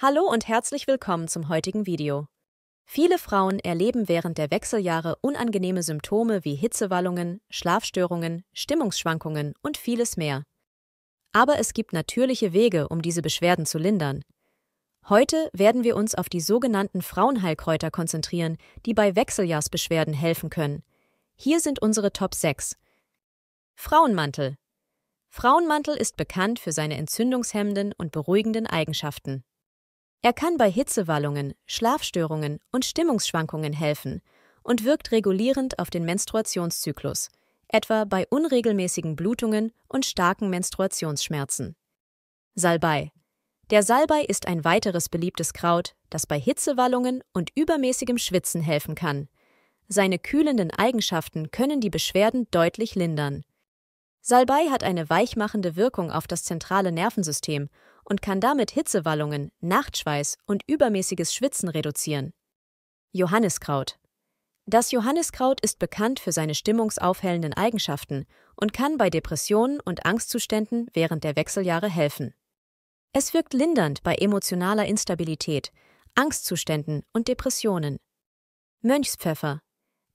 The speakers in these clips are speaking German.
Hallo und herzlich willkommen zum heutigen Video. Viele Frauen erleben während der Wechseljahre unangenehme Symptome wie Hitzewallungen, Schlafstörungen, Stimmungsschwankungen und vieles mehr. Aber es gibt natürliche Wege, um diese Beschwerden zu lindern. Heute werden wir uns auf die sogenannten Frauenheilkräuter konzentrieren, die bei Wechseljahrsbeschwerden helfen können. Hier sind unsere Top 6. Frauenmantel. Frauenmantel ist bekannt für seine entzündungshemmenden und beruhigenden Eigenschaften. Er kann bei Hitzewallungen, Schlafstörungen und Stimmungsschwankungen helfen und wirkt regulierend auf den Menstruationszyklus, etwa bei unregelmäßigen Blutungen und starken Menstruationsschmerzen. Salbei. Der Salbei ist ein weiteres beliebtes Kraut, das bei Hitzewallungen und übermäßigem Schwitzen helfen kann. Seine kühlenden Eigenschaften können die Beschwerden deutlich lindern. Salbei hat eine weichmachende Wirkung auf das zentrale Nervensystem und kann damit Hitzewallungen, Nachtschweiß und übermäßiges Schwitzen reduzieren. Johanniskraut. Das Johanniskraut ist bekannt für seine stimmungsaufhellenden Eigenschaften und kann bei Depressionen und Angstzuständen während der Wechseljahre helfen. Es wirkt lindernd bei emotionaler Instabilität, Angstzuständen und Depressionen. Mönchspfeffer.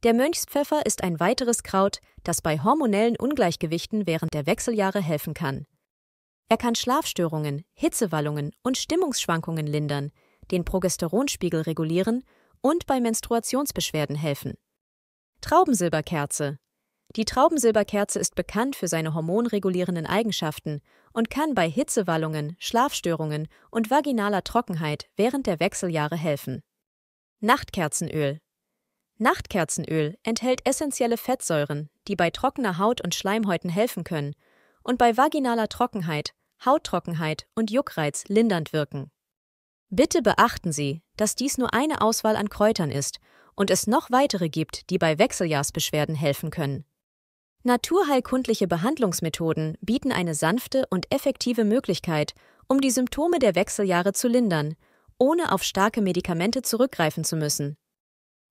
Der Mönchspfeffer ist ein weiteres Kraut, das bei hormonellen Ungleichgewichten während der Wechseljahre helfen kann. Er kann Schlafstörungen, Hitzewallungen und Stimmungsschwankungen lindern, den Progesteronspiegel regulieren und bei Menstruationsbeschwerden helfen. Traubensilberkerze. Die Traubensilberkerze ist bekannt für seine hormonregulierenden Eigenschaften und kann bei Hitzewallungen, Schlafstörungen und vaginaler Trockenheit während der Wechseljahre helfen. Nachtkerzenöl. Nachtkerzenöl enthält essentielle Fettsäuren, die bei trockener Haut und Schleimhäuten helfen können und bei vaginaler Trockenheit Hauttrockenheit und Juckreiz lindernd wirken. Bitte beachten Sie, dass dies nur eine Auswahl an Kräutern ist und es noch weitere gibt, die bei Wechseljahrsbeschwerden helfen können. Naturheilkundliche Behandlungsmethoden bieten eine sanfte und effektive Möglichkeit, um die Symptome der Wechseljahre zu lindern, ohne auf starke Medikamente zurückgreifen zu müssen.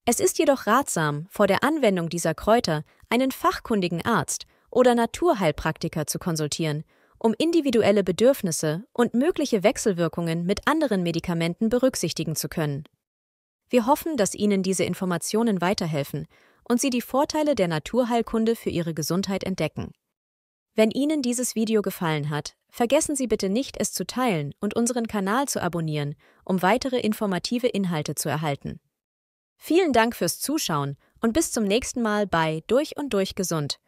Es ist jedoch ratsam, vor der Anwendung dieser Kräuter einen fachkundigen Arzt oder Naturheilpraktiker zu konsultieren um individuelle Bedürfnisse und mögliche Wechselwirkungen mit anderen Medikamenten berücksichtigen zu können. Wir hoffen, dass Ihnen diese Informationen weiterhelfen und Sie die Vorteile der Naturheilkunde für Ihre Gesundheit entdecken. Wenn Ihnen dieses Video gefallen hat, vergessen Sie bitte nicht, es zu teilen und unseren Kanal zu abonnieren, um weitere informative Inhalte zu erhalten. Vielen Dank fürs Zuschauen und bis zum nächsten Mal bei Durch und Durch Gesund.